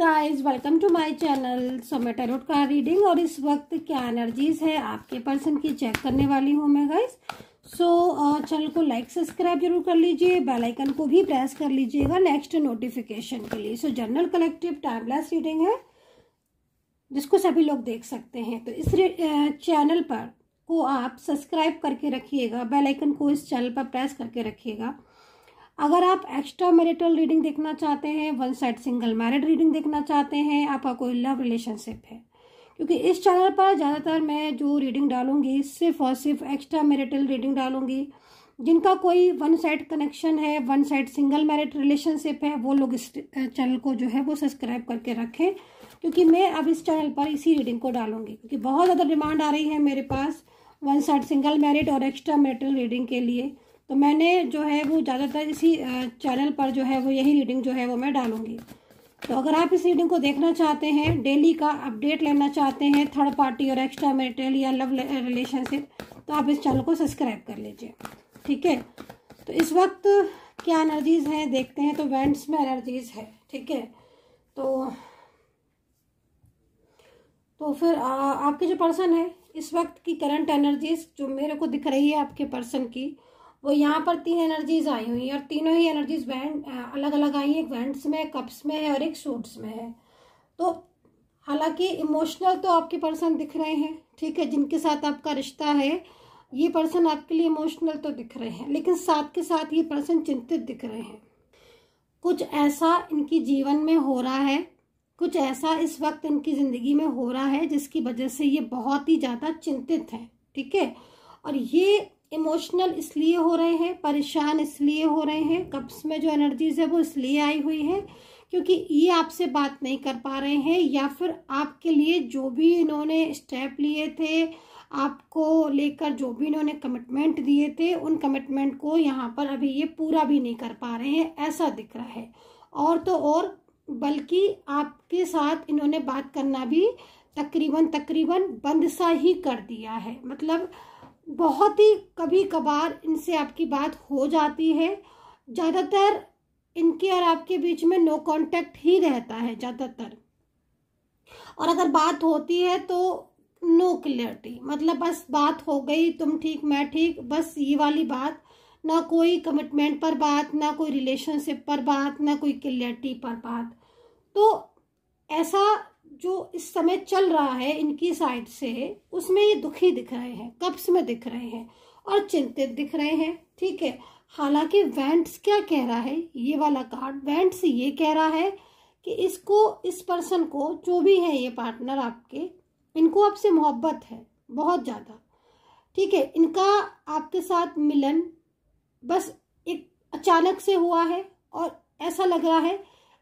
guys welcome to my channel so मैं tarot का reading और इस वक्त क्या एनर्जीज है आपके पर्सन की चेक करने वाली हूँ मैं गाइस सो so, चैनल को लाइक सब्सक्राइब जरूर कर लीजिए बेल आइकन को भी प्रेस कर लीजिएगा नेक्स्ट नोटिफिकेशन के लिए so general collective timeless reading है जिसको सभी लोग देख सकते हैं तो इस चैनल पर को आप सब्सक्राइब करके रखिएगा बेलाइकन को इस चैनल पर प्रेस करके रखिएगा अगर आप एक्स्ट्रा मैरिटल रीडिंग देखना चाहते हैं one side single married reading देखना चाहते हैं आपका कोई लव रिलेशनशिप है क्योंकि इस चैनल पर ज़्यादातर मैं जो रीडिंग डालूंगी सिर्फ और सिर्फ एक्स्ट्रा मैरिटल रीडिंग डालूंगी जिनका कोई वन साइड कनेक्शन है one side single married relationship है वो लोग इस चैनल को जो है वो सब्सक्राइब करके रखें क्योंकि मैं अब इस चैनल पर इसी रीडिंग को डालूंगी क्योंकि बहुत ज़्यादा डिमांड आ रही है मेरे पास वन साइड सिंगल मैरिड और एक्स्ट्रा मैरिटल रीडिंग के लिए तो मैंने जो है वो ज़्यादातर इसी चैनल पर जो है वो यही रीडिंग जो है वो मैं डालूंगी तो अगर आप इस रीडिंग को देखना चाहते हैं डेली का अपडेट लेना चाहते हैं थर्ड पार्टी और एक्स्ट्रा मेरिटल या लव रिलेशनशिप तो आप इस चैनल को सब्सक्राइब कर लीजिए ठीक है तो इस वक्त क्या एनर्जीज हैं देखते हैं तो वेंट्स में एनर्जीज है ठीक है तो तो फिर आ, आपके जो पर्सन है इस वक्त की करंट एनर्जीज जो मेरे को दिख रही है आपके पर्सन की और यहाँ पर तीन एनर्जीज आई हुई हैं और तीनों ही एनर्जीज बैंड अलग अलग आई हैं एक वेंट्स में कप्स में है और एक सूट्स में है तो हालांकि इमोशनल तो आपके पर्सन दिख रहे हैं ठीक है जिनके साथ आपका रिश्ता है ये पर्सन आपके लिए इमोशनल तो दिख रहे हैं लेकिन साथ के साथ ये पर्सन चिंतित दिख रहे हैं कुछ ऐसा इनकी जीवन में हो रहा है कुछ ऐसा इस वक्त इनकी ज़िंदगी में हो रहा है जिसकी वजह से ये बहुत ही ज़्यादा चिंतित हैं ठीक है और ये इमोशनल इसलिए हो रहे हैं परेशान इसलिए हो रहे हैं कप्स में जो एनर्जीज है वो इसलिए आई हुई है क्योंकि ये आपसे बात नहीं कर पा रहे हैं या फिर आपके लिए जो भी इन्होंने स्टेप लिए थे आपको लेकर जो भी इन्होंने कमिटमेंट दिए थे उन कमिटमेंट को यहाँ पर अभी ये पूरा भी नहीं कर पा रहे हैं ऐसा दिख रहा है और तो और बल्कि आपके साथ इन्होंने बात करना भी तकरीबन तकरीबन बंद सा ही कर दिया है मतलब बहुत ही कभी कभार इनसे आपकी बात हो जाती है ज़्यादातर इनके और आपके बीच में नो कांटेक्ट ही रहता है ज़्यादातर और अगर बात होती है तो नो क्लियरिटी मतलब बस बात हो गई तुम ठीक मैं ठीक बस ये वाली बात ना कोई कमिटमेंट पर बात ना कोई रिलेशनशिप पर बात ना कोई क्लियरिटी पर बात तो ऐसा जो इस समय चल रहा है इनकी साइड से उसमें ये दुखी दिख रहे हैं कप्स में दिख रहे हैं और चिंतित दिख रहे हैं ठीक है हालांकि वेंट्स क्या कह रहा है ये वाला कार्ड वेंट्स ये कह रहा है कि इसको इस पर्सन को जो भी है ये पार्टनर आपके इनको आपसे मोहब्बत है बहुत ज़्यादा ठीक है इनका आपके साथ मिलन बस एक अचानक से हुआ है और ऐसा लग रहा है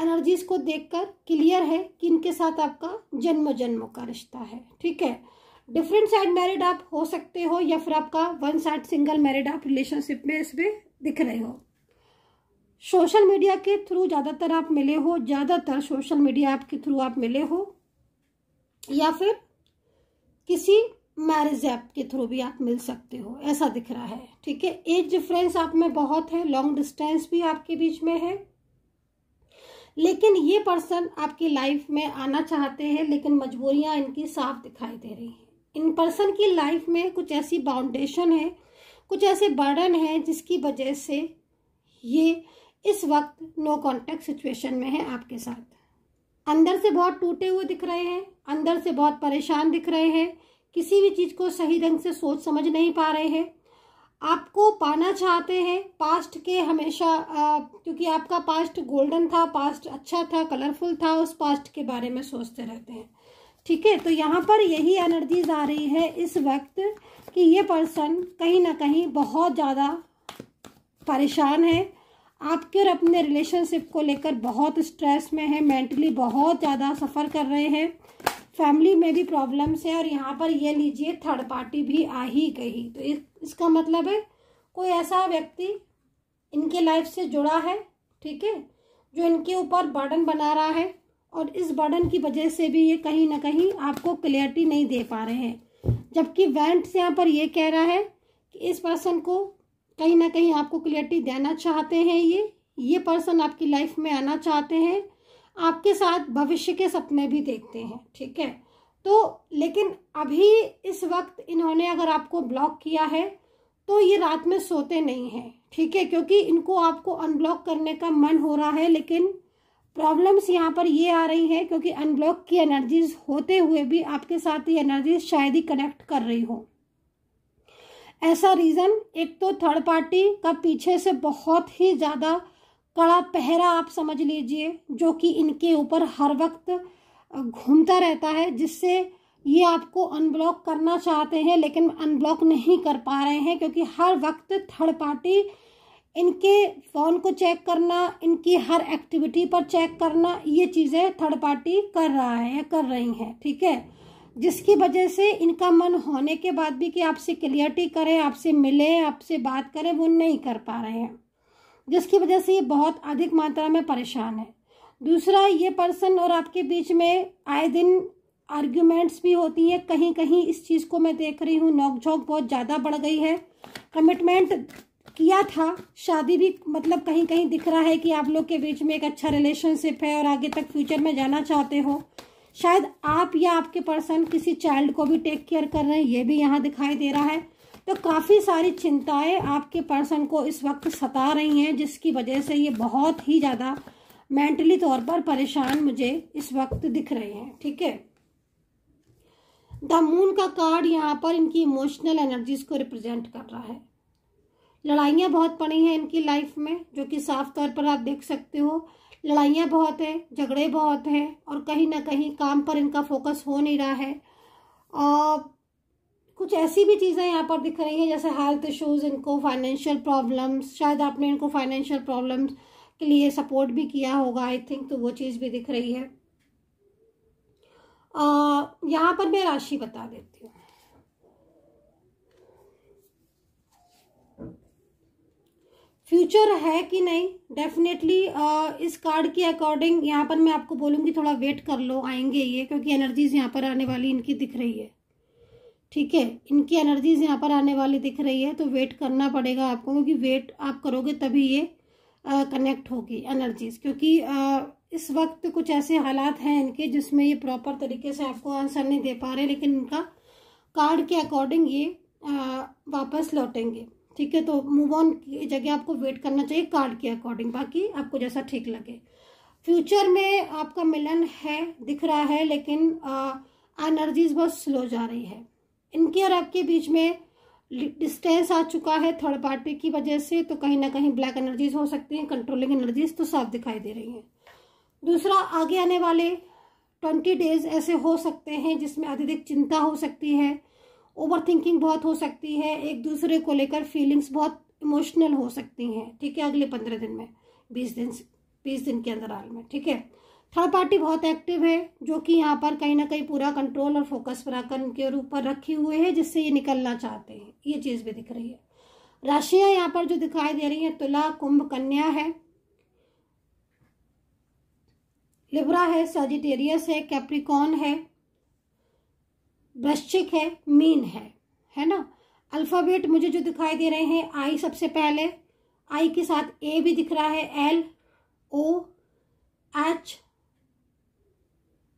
एनर्जीज को देखकर क्लियर है कि इनके साथ आपका जन्म जन्म का रिश्ता है ठीक है डिफरेंट साइड मैरिड आप हो सकते हो या फिर आपका वन साइड सिंगल मैरिड आप रिलेशनशिप में इसमें दिख रहे हो सोशल मीडिया के थ्रू ज़्यादातर आप मिले हो ज़्यादातर सोशल मीडिया ऐप के थ्रू आप मिले हो या फिर किसी मैरिज ऐप के थ्रू भी आप मिल सकते हो ऐसा दिख रहा है ठीक है एज डिफरेंस आप में बहुत है लॉन्ग डिस्टेंस भी आपके बीच में है लेकिन ये पर्सन आपकी लाइफ में आना चाहते हैं लेकिन मजबूरियाँ इनकी साफ दिखाई दे रही हैं इन पर्सन की लाइफ में कुछ ऐसी बाउंडेशन है कुछ ऐसे बर्डन हैं जिसकी वजह से ये इस वक्त नो कांटेक्ट सिचुएशन में है आपके साथ अंदर से बहुत टूटे हुए दिख रहे हैं अंदर से बहुत परेशान दिख रहे हैं किसी भी चीज़ को सही ढंग से सोच समझ नहीं पा रहे हैं आपको पाना चाहते हैं पास्ट के हमेशा क्योंकि आपका पास्ट गोल्डन था पास्ट अच्छा था कलरफुल था उस पास्ट के बारे में सोचते रहते हैं ठीक है तो यहाँ पर यही एनर्जीज आ रही है इस वक्त कि ये पर्सन कहीं ना कहीं बहुत ज़्यादा परेशान है आपके और अपने रिलेशनशिप को लेकर बहुत स्ट्रेस में है मेंटली बहुत ज़्यादा सफ़र कर रहे हैं फैमिली में भी प्रॉब्लम्स है और यहाँ पर ये लीजिए थर्ड पार्टी भी आ ही गई तो इस, इसका मतलब है कोई ऐसा व्यक्ति इनके लाइफ से जुड़ा है ठीक है जो इनके ऊपर बर्डन बना रहा है और इस बर्डन की वजह से भी ये कहीं ना कहीं आपको क्लियरिटी नहीं दे पा रहे हैं जबकि वेंट्स यहाँ पर ये कह रहा है कि इस पर्सन को कहीं ना कहीं आपको क्लियरिटी देना चाहते हैं ये ये पर्सन आपकी लाइफ में आना चाहते हैं आपके साथ भविष्य के सपने भी देखते हैं ठीक है तो लेकिन अभी इस वक्त इन्होंने अगर आपको ब्लॉक किया है तो ये रात में सोते नहीं हैं ठीक है क्योंकि इनको आपको अनब्लॉक करने का मन हो रहा है लेकिन प्रॉब्लम्स यहाँ पर ये आ रही हैं क्योंकि अनब्लॉक की एनर्जीज होते हुए भी आपके साथ ये एनर्जीज शायद ही कनेक्ट कर रही हो ऐसा रीज़न एक तो थर्ड पार्टी का पीछे से बहुत ही ज़्यादा कड़ा पहरा आप समझ लीजिए जो कि इनके ऊपर हर वक्त घूमता रहता है जिससे ये आपको अनब्लॉक करना चाहते हैं लेकिन अनब्लॉक नहीं कर पा रहे हैं क्योंकि हर वक्त थर्ड पार्टी इनके फ़ोन को चेक करना इनकी हर एक्टिविटी पर चेक करना ये चीज़ें थर्ड पार्टी कर रहा है या कर रही हैं ठीक है जिसकी वजह से इनका मन होने के बाद भी कि आपसे क्लियरिटी करें आपसे मिलें आपसे बात करें वो नहीं कर पा रहे हैं जिसकी वजह से ये बहुत अधिक मात्रा में परेशान है दूसरा ये पर्सन और आपके बीच में आए दिन आर्ग्यूमेंट्स भी होती हैं कहीं कहीं इस चीज़ को मैं देख रही हूँ नोकझोंक बहुत ज़्यादा बढ़ गई है कमिटमेंट किया था शादी भी मतलब कहीं कहीं दिख रहा है कि आप लोग के बीच में एक अच्छा रिलेशनशिप है और आगे तक फ्यूचर में जाना चाहते हो शायद आप या आपके पर्सन किसी चाइल्ड को भी टेक केयर कर रहे हैं ये भी यहाँ दिखाई दे रहा है तो काफ़ी सारी चिंताएं आपके पर्सन को इस वक्त सता रही हैं जिसकी वजह से ये बहुत ही ज़्यादा मेंटली तौर पर परेशान मुझे इस वक्त दिख रहे हैं ठीक है द मून का कार्ड यहाँ पर इनकी इमोशनल एनर्जीज को रिप्रेजेंट कर रहा है लड़ाइयाँ बहुत पड़ी हैं इनकी लाइफ में जो कि साफ तौर पर आप देख सकते हो लड़ाइयाँ बहुत हैं झगड़े बहुत हैं और कहीं ना कहीं काम पर इनका फोकस हो नहीं रहा है और कुछ ऐसी भी चीज़ें यहाँ पर दिख रही हैं जैसे हेल्थ इश्यूज़ इनको फाइनेंशियल प्रॉब्लम्स शायद आपने इनको फाइनेंशियल प्रॉब्लम्स के लिए सपोर्ट भी किया होगा आई थिंक तो वो चीज़ भी दिख रही है यहाँ पर मैं राशि बता देती हूँ फ्यूचर है कि नहीं डेफिनेटली इस कार्ड के अकॉर्डिंग यहाँ पर मैं आपको बोलूँगी थोड़ा वेट कर लो आएंगे ये क्योंकि एनर्जीज यहाँ पर आने वाली इनकी दिख रही है ठीक है इनकी एनर्जीज यहाँ पर आने वाली दिख रही है तो वेट करना पड़ेगा आपको क्योंकि वेट आप करोगे तभी ये कनेक्ट होगी एनर्जीज क्योंकि आ, इस वक्त कुछ ऐसे हालात हैं इनके जिसमें ये प्रॉपर तरीके से आपको आंसर नहीं दे पा रहे लेकिन इनका कार्ड के अकॉर्डिंग ये आ, वापस लौटेंगे ठीक है तो मूव ऑन की जगह आपको वेट करना चाहिए कार्ड के अकॉर्डिंग बाकी आपको जैसा ठीक लगे फ्यूचर में आपका मिलन है दिख रहा है लेकिन एनर्जीज बहुत स्लो जा रही है इनके और आपके बीच में डिस्टेंस आ चुका है थर्ड पार्टी की वजह से तो कहीं ना कहीं ब्लैक एनर्जीज हो सकती हैं कंट्रोलिंग एनर्जीज तो साफ दिखाई दे रही हैं दूसरा आगे आने वाले ट्वेंटी डेज ऐसे हो सकते हैं जिसमें अत्यधिक चिंता हो सकती है ओवर थिंकिंग बहुत हो सकती है एक दूसरे को लेकर फीलिंग्स बहुत इमोशनल हो सकती हैं ठीक है अगले पंद्रह दिन में बीस दिन बीस दिन के अंदर में ठीक है थर्ड पार्टी बहुत एक्टिव है जो कि यहाँ पर कहीं ना कहीं पूरा कंट्रोल और फोकस पराकर उनके ऊपर रखे हुए है जिससे ये निकलना चाहते हैं ये चीज़ भी दिख रही है राशियाँ यहाँ पर जो दिखाई दे रही हैं तुला कुंभ कन्या है लिब्रा है सजिटेरियस है कैप्रिकॉन है वृश्चिक है मीन है है ना अल्फ़ाबेट मुझे जो दिखाई दे रहे हैं आई सबसे पहले आई के साथ ए भी दिख रहा है L O H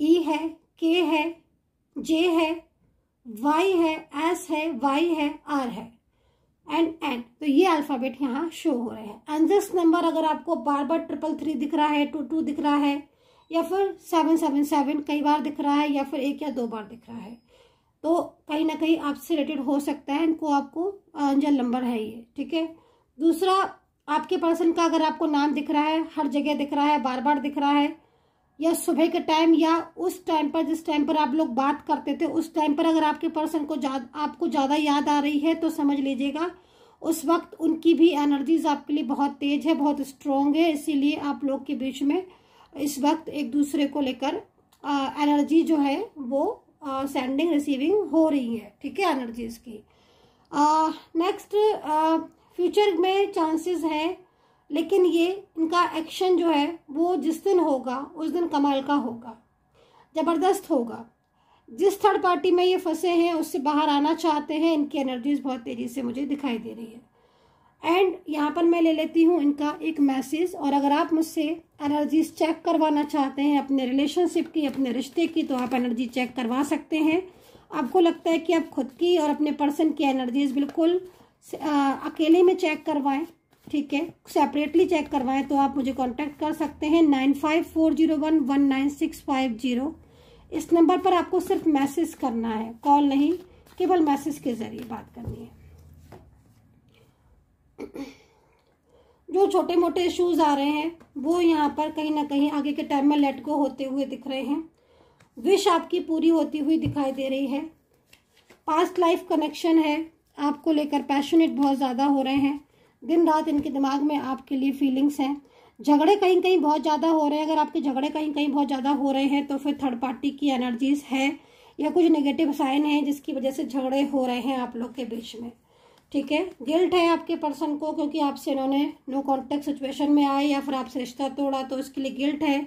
E e है के है जे है वाई है एस है वाई है आर है एंड एन तो ये अल्फाबेट यहाँ शो हो रहे हैं एंड दिस नंबर अगर आपको बार बार ट्रिपल थ्री दिख रहा है टू टू दिख रहा है या फिर सेवन सेवन सेवन कई बार दिख रहा है या फिर एक या दो बार दिख रहा है तो कहीं ना कहीं आपसे रिलेटेड हो सकता है इनको आपको अंजल नंबर है ये ठीक है दूसरा आपके पर्सन का अगर आपको नाम दिख रहा है हर जगह दिख रहा है बार बार दिख रहा है या सुबह के टाइम या उस टाइम पर जिस टाइम पर आप लोग बात करते थे उस टाइम पर अगर आपके पर्सन को आपको ज़्यादा याद आ रही है तो समझ लीजिएगा उस वक्त उनकी भी एनर्जीज आपके लिए बहुत तेज है बहुत स्ट्रॉन्ग है इसीलिए आप लोग के बीच में इस वक्त एक दूसरे को लेकर एनर्जी जो है वो सेंडिंग रिसीविंग हो रही है ठीक है एनर्जीज की नेक्स्ट फ्यूचर में चांसेस हैं लेकिन ये इनका एक्शन जो है वो जिस दिन होगा उस दिन कमाल का होगा ज़बरदस्त होगा जिस थर्ड पार्टी में ये फंसे हैं उससे बाहर आना चाहते हैं इनकी एनर्जीज बहुत तेज़ी से मुझे दिखाई दे रही है एंड यहाँ पर मैं ले लेती हूँ इनका एक मैसेज और अगर आप मुझसे एनर्जीज चेक करवाना चाहते हैं अपने रिलेशनशिप की अपने रिश्ते की तो आप एनर्जी चेक करवा सकते हैं आपको लगता है कि आप खुद की और अपने पर्सन की एनर्जीज बिल्कुल आ, अकेले में चेक करवाएं ठीक है सेपरेटली चेक करवाएं तो आप मुझे कांटेक्ट कर सकते हैं nine five four zero one one nine six five zero इस नंबर पर आपको सिर्फ मैसेज करना है कॉल नहीं केवल मैसेज के ज़रिए बात करनी है जो छोटे मोटे इशूज़ आ रहे हैं वो यहाँ पर कहीं ना कहीं आगे के टाइम में लेट गो होते हुए दिख रहे हैं विश आपकी पूरी होती हुई दिखाई दे रही है पास्ट लाइफ कनेक्शन है आपको लेकर पैशनेट बहुत ज़्यादा हो रहे हैं दिन रात इनके दिमाग में आपके लिए फीलिंग्स हैं झगड़े कहीं कहीं बहुत ज़्यादा हो रहे हैं अगर आपके झगड़े कहीं कहीं बहुत ज़्यादा हो रहे हैं तो फिर थर्ड पार्टी की एनर्जीज है या कुछ नेगेटिव साइन है जिसकी वजह से झगड़े हो रहे हैं आप लोग के बीच में ठीक है गिल्ट है आपके पर्सन को क्योंकि आपसे इन्होंने नो कॉन्टेक्ट सिचुएशन में आए या फिर आपसे रिश्ता तोड़ा तो उसके लिए गिल्ट है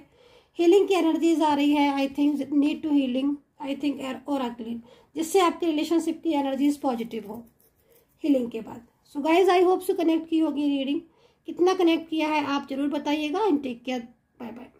हीलिंग की एनर्जीज आ रही है I think need to healing I think और अक्लिन जिससे आपके रिलेशनशिप की एनर्जीज पॉजिटिव हो हीलिंग के बाद so guys I hope so connect की होगी रीडिंग कितना कनेक्ट किया है आप जरूर बताइएगा and take care bye bye